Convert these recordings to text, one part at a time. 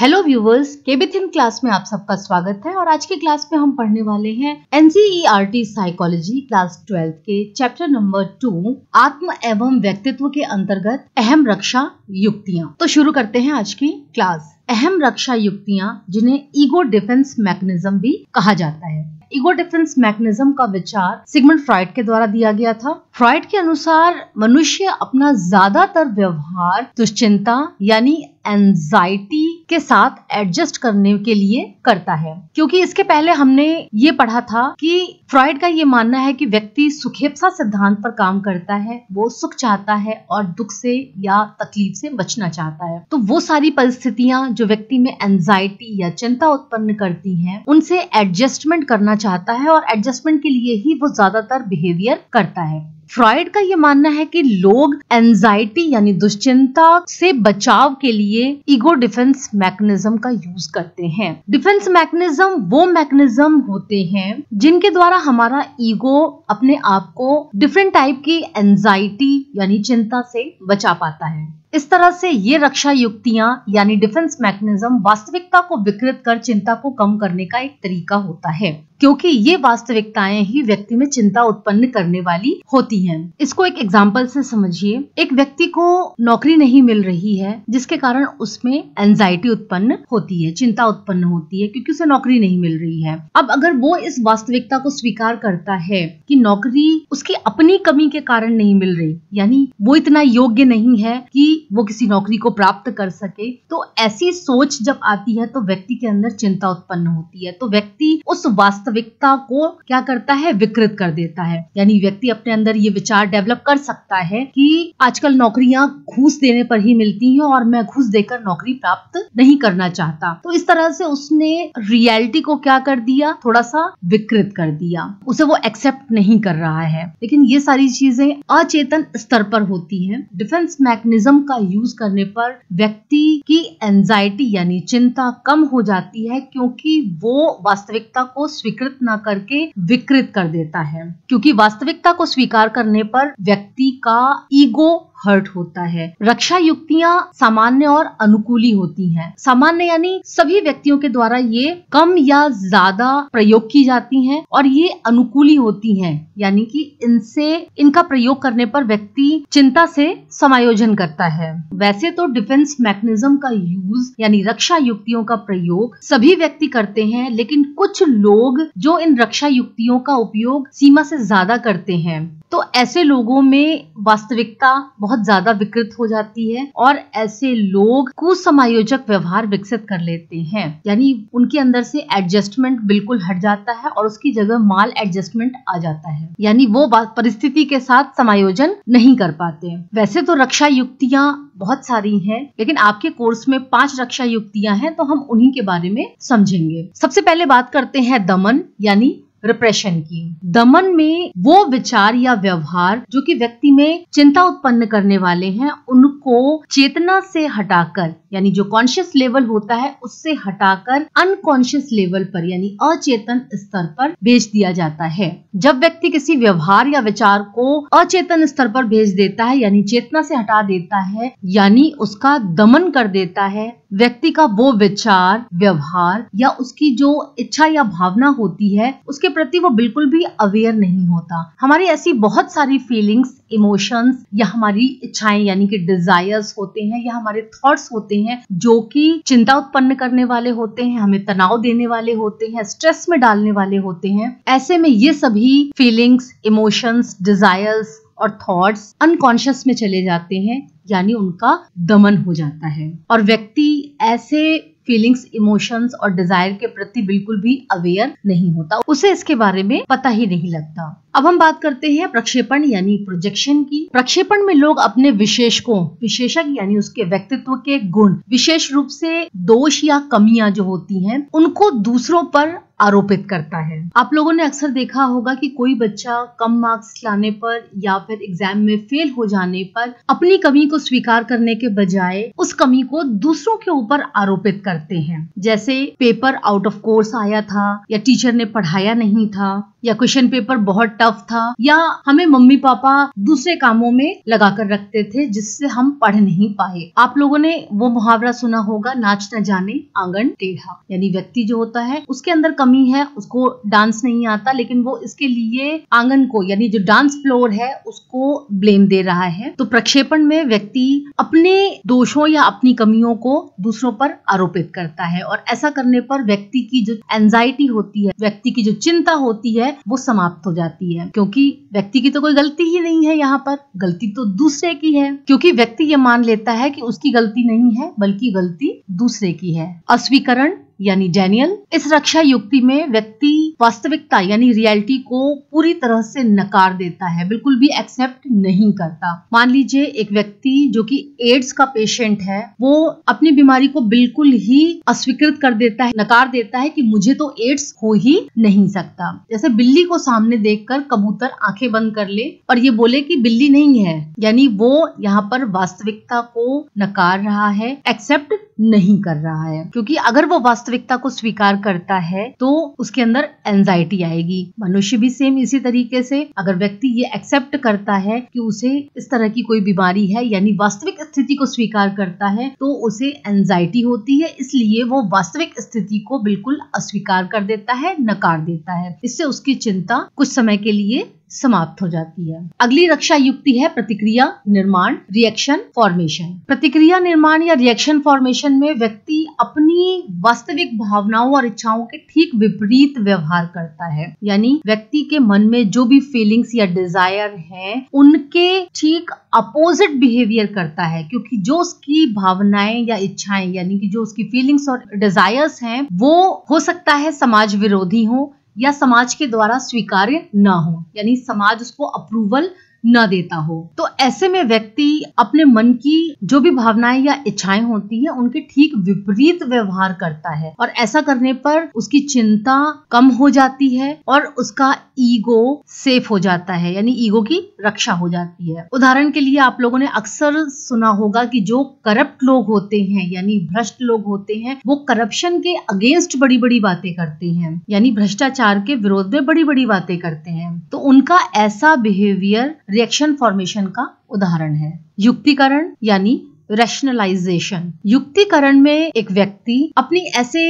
Hello viewers केबिथिन class में आप सबका स्वागत है और आज के क्लास में हम पढ़ने वाले हैं एनसीईआरटी साइकोलॉजी क्लास ट्वेल्थ के चैप्टर नंबर टू आत्म एवं व्यक्तित्व के अंतर्गत अहम रक्षा युक्तियां तो शुरू करते हैं आज की क्लास अहम रक्षा युक्तियां जिन्हें ईगो डिफेंस मैकेनिज्म भी कहा जाता है ईगो डिफेंस मैकेनिज्म का विचार सिगमंड फ्राइड के द्वारा दिया गया था फ्राइड के अनुसार मनुष्य अपना ज्यादातर व्यवहार दुश्चिंता यानी एंजाइटी के साथ एडजस्ट करने के लिए करता है क्योंकि इसके पहले हमने ये पढ़ा था कि फ्रॉइड का ये मानना है कि व्यक्ति सुखेपसा सिद्धांत पर काम करता है वो सुख चाहता है और दुख से या तकलीफ से बचना चाहता है तो वो सारी परिस्थितियां जो व्यक्ति में एंजाइटी या चिंता उत्पन्न करती हैं उनसे एडजस्टमेंट करना चाहता है और एडजस्टमेंट के लिए ही वो ज्यादातर बिहेवियर करता है फ्रॉयड का ये मानना है कि लोग एंजाइटी यानी दुश्चिंता से बचाव के लिए ईगो डिफेंस मैकेनिज्म का यूज करते हैं डिफेंस मैकेनिज्म वो मैकेनिज्म होते हैं जिनके द्वारा हमारा ईगो अपने आप को डिफरेंट टाइप की एंजाइटी यानी चिंता से बचा पाता है इस तरह से ये रक्षा युक्तियां यानी डिफेंस मैकेनिज्म वास्तविकता को विकृत कर चिंता को कम करने का एक तरीका होता है क्योंकि ये वास्तविकताएं ही व्यक्ति में चिंता उत्पन्न करने वाली होती हैं। इसको एक एग्जाम्पल से समझिए एक व्यक्ति को नौकरी नहीं मिल रही है जिसके कारण उसमें एंजाइटी उत्पन्न होती है चिंता उत्पन्न होती है क्योंकि उसे नौकरी नहीं मिल रही है अब अगर वो इस वास्तविकता को स्वीकार करता है कि नौकरी उसकी अपनी कमी के कारण नहीं मिल रही यानी वो इतना योग्य नहीं है कि वो किसी नौकरी को प्राप्त कर सके तो ऐसी सोच जब आती है तो व्यक्ति के अंदर चिंता उत्पन्न होती है तो व्यक्ति उस वास्तविकता को क्या करता है विकृत कर देता है यानी व्यक्ति अपने अंदर ये विचार डेवलप कर सकता है कि आजकल नौकरियां घूस देने पर ही मिलती हैं और मैं घूस देकर नौकरी प्राप्त नहीं करना चाहता तो इस तरह से उसने रियलिटी को क्या कर दिया थोड़ा सा विकृत कर दिया उसे वो एक्सेप्ट नहीं कर रहा है लेकिन ये सारी चीजें अचेतन स्तर पर होती है डिफेंस मैकेनिज्म का यूज करने पर व्यक्ति की एंजाइटी यानी चिंता कम हो जाती है क्योंकि वो वास्तविकता को स्वीकृत ना करके विकृत कर देता है क्योंकि वास्तविकता को स्वीकार करने पर व्यक्ति का ईगो हर्ट होता है रक्षा युक्तियाँ सामान्य और अनुकूली होती हैं सामान्य यानी सभी व्यक्तियों के द्वारा ये कम या ज्यादा प्रयोग की जाती हैं और ये अनुकूली होती हैं यानी कि इनसे इनका प्रयोग करने पर व्यक्ति चिंता से समायोजन करता है वैसे तो डिफेंस मैकेनिज्म का यूज यानी रक्षा युक्तियों का प्रयोग सभी व्यक्ति करते हैं लेकिन कुछ लोग जो इन रक्षा युक्तियों का उपयोग सीमा से ज्यादा करते हैं तो ऐसे लोगों में वास्तविकता बहुत ज्यादा विकृत हो जाती है और ऐसे लोग कुसमायोजक व्यवहार विकसित कर लेते हैं यानी उनके अंदर से एडजस्टमेंट बिल्कुल हट जाता है और उसकी जगह माल एडजस्टमेंट आ जाता है यानी वो परिस्थिति के साथ समायोजन नहीं कर पाते वैसे तो रक्षा युक्तियां बहुत सारी हैं लेकिन आपके कोर्स में पांच रक्षा युक्तियां हैं तो हम उन्हीं के बारे में समझेंगे सबसे पहले बात करते हैं दमन यानी रिप्रेशन की दमन में वो विचार या व्यवहार जो कि व्यक्ति में चिंता उत्पन्न करने वाले हैं उनको चेतना से हटाकर यानी जो कॉन्शियस लेवल होता है उससे हटाकर अनकॉन्शियस लेवल पर यानी अचेतन स्तर पर भेज दिया जाता है जब व्यक्ति किसी व्यवहार या विचार को अचेतन स्तर पर भेज देता है यानी चेतना से हटा देता है यानी उसका दमन कर देता है व्यक्ति का वो विचार व्यवहार या उसकी जो इच्छा या भावना होती है उसके प्रति वो बिल्कुल भी अवेयर नहीं होता हमारी ऐसी बहुत सारी फीलिंग्स इमोशंस या हमारी इच्छाएं यानी कि डिजायर्स होते हैं या हमारे थॉट्स होते हैं जो कि चिंता उत्पन्न करने वाले होते हैं हमें तनाव देने वाले होते हैं स्ट्रेस में डालने वाले होते हैं ऐसे में ये सभी फीलिंग्स इमोशंस डिजायर्स और थॉट्स अनकॉन्शियस में चले जाते हैं यानी उनका दमन हो जाता है और व्यक्ति ऐसे फीलिंग्स इमोशंस और डिजायर के प्रति बिल्कुल भी अवेयर नहीं होता उसे इसके बारे में पता ही नहीं लगता अब हम बात करते हैं प्रक्षेपण यानी प्रोजेक्शन की प्रक्षेपण में लोग अपने विशेष को विशेषक यानी उसके व्यक्तित्व के गुण विशेष रूप से दोष या कमियां जो होती हैं उनको दूसरों पर आरोपित करता है आप लोगों ने अक्सर देखा होगा कि कोई बच्चा कम मार्क्स लाने पर या फिर एग्जाम में फेल हो जाने पर अपनी कमी को स्वीकार करने के बजाय उस कमी को दूसरों के ऊपर आरोपित करते हैं जैसे पेपर आउट ऑफ कोर्स आया था या टीचर ने पढ़ाया नहीं था या क्वेश्चन पेपर बहुत टफ था या हमें मम्मी पापा दूसरे कामों में लगा कर रखते थे जिससे हम पढ़ नहीं पाए आप लोगों ने वो मुहावरा सुना होगा नाच न जाने आंगन टेढ़ा यानी व्यक्ति जो होता है उसके अंदर कमी है उसको डांस नहीं आता लेकिन वो इसके लिए आंगन को यानी जो डांस फ्लोर है उसको ब्लेम दे रहा है तो प्रक्षेपण में व्यक्ति अपने दोषों या अपनी कमियों को दूसरों पर आरोपित करता है और ऐसा करने पर व्यक्ति की जो एंजाइटी होती है व्यक्ति की जो चिंता होती है है वो समाप्त हो जाती है क्योंकि व्यक्ति की तो कोई गलती ही नहीं है यहाँ पर गलती तो दूसरे की है क्योंकि व्यक्ति ये मान लेता है कि उसकी गलती नहीं है बल्कि गलती दूसरे की है अस्वीकरण यानी डैनियल इस रक्षा युक्ति में व्यक्ति वास्तविकता यानी रियलिटी को पूरी तरह से नकार देता है बिल्कुल भी एक्सेप्ट नहीं करता मान लीजिए एक व्यक्ति जो कि एड्स का पेशेंट है वो अपनी बीमारी को बिल्कुल ही अस्वीकृत कर देता है नकार देता है कि मुझे तो एड्स हो ही नहीं सकता जैसे बिल्ली को सामने देख कबूतर आंखें बंद कर ले और ये बोले की बिल्ली नहीं है यानी वो यहाँ पर वास्तविकता को नकार रहा है एक्सेप्ट नहीं कर रहा है क्योंकि अगर वो वास्तविकता को स्वीकार करता है तो उसके अंदर एंजाइटी आएगी मनुष्य भी सेम इसी तरीके से अगर व्यक्ति ये एक्सेप्ट करता है कि उसे इस तरह की कोई बीमारी है यानी वास्तविक स्थिति को स्वीकार करता है तो उसे एंजाइटी होती है इसलिए वो वास्तविक स्थिति को बिल्कुल अस्वीकार कर देता है नकार देता है इससे उसकी चिंता कुछ समय के लिए समाप्त हो जाती है अगली रक्षा युक्ति है प्रतिक्रिया निर्माण रिएक्शन फॉर्मेशन प्रतिक्रिया निर्माण या रिएक्शन फॉर्मेशन में व्यक्ति अपनी वास्तविक भावनाओं और इच्छाओं के ठीक विपरीत व्यवहार करता है यानी व्यक्ति के मन में जो भी फीलिंग्स या डिजायर है उनके ठीक अपोजिट बिहेवियर करता है क्योंकि जो उसकी भावनाएं या इच्छाएं यानी कि जो उसकी फीलिंग्स और डिजायर्स हैं वो हो सकता है समाज विरोधी हो या समाज के द्वारा स्वीकार्य ना हो यानी समाज उसको अप्रूवल न देता हो तो ऐसे में व्यक्ति अपने मन की जो भी भावनाएं या इच्छाएं होती है उनके ठीक विपरीत व्यवहार करता है और ऐसा करने पर उसकी चिंता कम हो जाती है और उसका ईगो सेफ हो जाता है यानी ईगो की रक्षा हो जाती है उदाहरण के लिए आप लोगों ने अक्सर सुना होगा कि जो करप्ट लोग होते हैं यानी भ्रष्ट लोग होते हैं वो करप्शन के अगेंस्ट बड़ी बड़ी बातें करते हैं यानी भ्रष्टाचार के विरोध में बड़ी बड़ी बातें करते हैं तो उनका ऐसा बिहेवियर रिएक्शन फॉर्मेशन का उदाहरण है युक्तिकरण यानी रैशनलाइजेशन युक्तिकरण में एक व्यक्ति अपनी ऐसे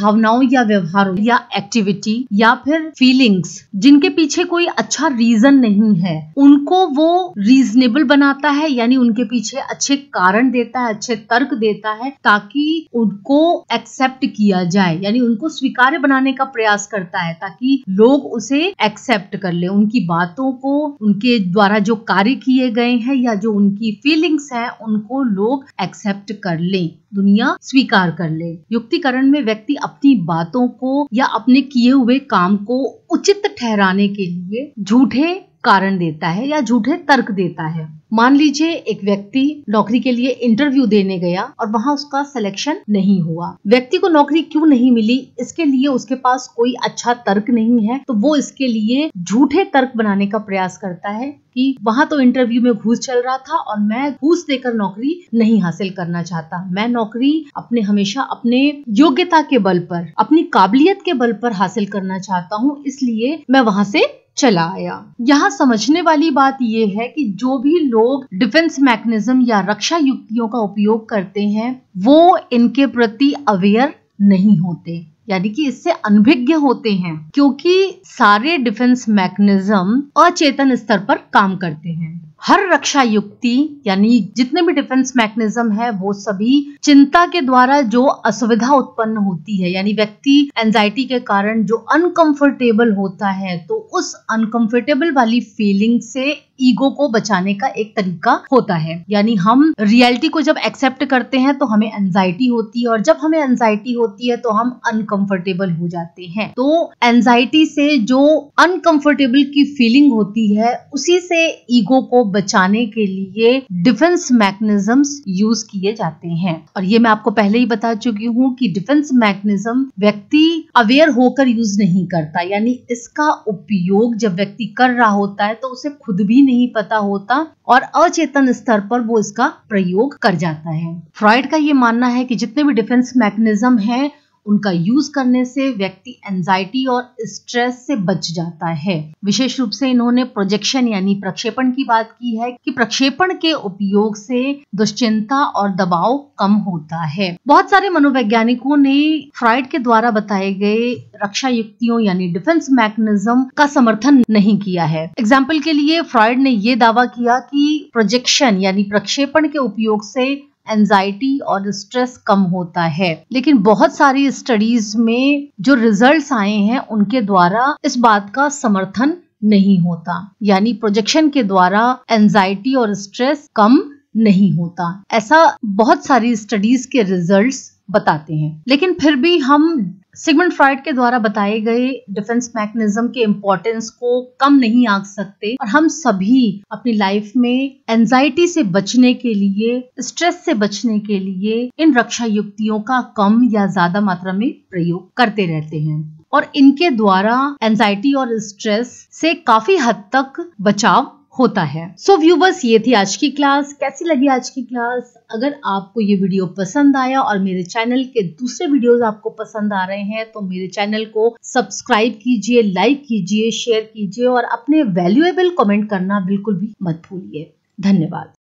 भावनाओं या व्यवहारों या एक्टिविटी या फिर फीलिंग्स जिनके पीछे कोई अच्छा रीजन नहीं है उनको वो रीजनेबल बनाता है यानी उनके पीछे अच्छे कारण देता है अच्छे तर्क देता है ताकि उनको एक्सेप्ट किया जाए यानी उनको स्वीकार्य बनाने का प्रयास करता है ताकि लोग उसे एक्सेप्ट कर ले उनकी बातों को उनके द्वारा जो कार्य किए गए हैं या जो उनकी फीलिंग्स हैं उनको लोग एक्सेप्ट कर लें दुनिया स्वीकार कर ले युक्तिकरण में व्यक्ति अपनी बातों को या अपने किए हुए काम को उचित ठहराने के लिए झूठे कारण देता है या झूठे तर्क देता है मान लीजिए एक व्यक्ति नौकरी के लिए इंटरव्यू देने गया और वहाँ उसका सिलेक्शन नहीं हुआ व्यक्ति को नौकरी क्यों नहीं मिली इसके लिए उसके पास कोई अच्छा तर्क नहीं है तो वो इसके लिए झूठे तर्क बनाने का प्रयास करता है कि वहाँ तो इंटरव्यू में घूस चल रहा था और मैं घूस देकर नौकरी नहीं हासिल करना चाहता मैं नौकरी अपने हमेशा अपने योग्यता के बल पर अपनी काबिलियत के बल पर हासिल करना चाहता हूँ इसलिए मैं वहाँ से चला आया यहाँ समझने वाली बात यह है कि जो भी लोग डिफेंस मैकेनिज्म या रक्षा युक्तियों का उपयोग करते हैं वो इनके प्रति अवेयर नहीं होते यानी कि इससे अनभिज्ञ होते हैं क्योंकि सारे डिफेंस मैकेनिज्म अचेतन स्तर पर काम करते हैं हर रक्षा युक्ति यानी जितने भी डिफेंस मैकेनिज्म है वो सभी चिंता के द्वारा जो असुविधा उत्पन्न होती है यानी व्यक्ति एंजाइटी के कारण जो अनकंफर्टेबल होता है तो उस अनकंफर्टेबल वाली फीलिंग से ईगो को बचाने का एक तरीका होता है यानी हम रियलिटी को जब एक्सेप्ट करते हैं तो हमें एंजाइटी होती है और जब हमें एंजाइटी होती है तो हम अनकंफर्टेबल हो जाते हैं तो एंजाइटी से जो अनकंफर्टेबल की फीलिंग होती है उसी से ईगो को बचाने के लिए डिफेंस मैकेनिज्म यूज किए जाते हैं और ये मैं आपको पहले ही बता चुकी हूँ कि डिफेंस मैकेनिज्म व्यक्ति अवेयर होकर यूज नहीं करता यानी इसका उपयोग जब व्यक्ति कर रहा होता है तो उसे खुद भी नहीं पता होता और अचेतन स्तर पर वो इसका प्रयोग कर जाता है फ्रॉइड का ये मानना है कि जितने भी डिफेंस मैकेनिज्म हैं उनका यूज करने से व्यक्ति एंजाइटी और स्ट्रेस से बच जाता है विशेष रूप से इन्होंने प्रोजेक्शन यानी प्रक्षेपण की बात की है कि प्रक्षेपण के उपयोग से दुश्चिंता और दबाव कम होता है बहुत सारे मनोवैज्ञानिकों ने फ्राइड के द्वारा बताए गए रक्षा युक्तियों यानी डिफेंस मैकेनिज्म का समर्थन नहीं किया है एग्जाम्पल के लिए फ्राइड ने ये दावा किया कि प्रोजेक्शन यानी प्रक्षेपण के उपयोग से एंजाइटी और स्ट्रेस कम होता है लेकिन बहुत सारी स्टडीज में जो रिजल्ट्स आए हैं उनके द्वारा इस बात का समर्थन नहीं होता यानी प्रोजेक्शन के द्वारा एंजाइटी और स्ट्रेस कम नहीं होता ऐसा बहुत सारी स्टडीज के रिजल्ट्स बताते हैं लेकिन फिर भी हम सिगमंड फ्राइड के द्वारा बताए गए डिफेंस मैकेनिज्म के इम्पोर्टेंस को कम नहीं आंक सकते और हम सभी अपनी लाइफ में एंजाइटी से बचने के लिए स्ट्रेस से बचने के लिए इन रक्षा युक्तियों का कम या ज्यादा मात्रा में प्रयोग करते रहते हैं और इनके द्वारा एंजाइटी और स्ट्रेस से काफी हद तक बचाव होता है सो so, व्यूवर्स ये थी आज की क्लास कैसी लगी आज की क्लास अगर आपको ये वीडियो पसंद आया और मेरे चैनल के दूसरे वीडियोस आपको पसंद आ रहे हैं तो मेरे चैनल को सब्सक्राइब कीजिए लाइक कीजिए शेयर कीजिए और अपने वैल्यूएबल कमेंट करना बिल्कुल भी मत भूलिए धन्यवाद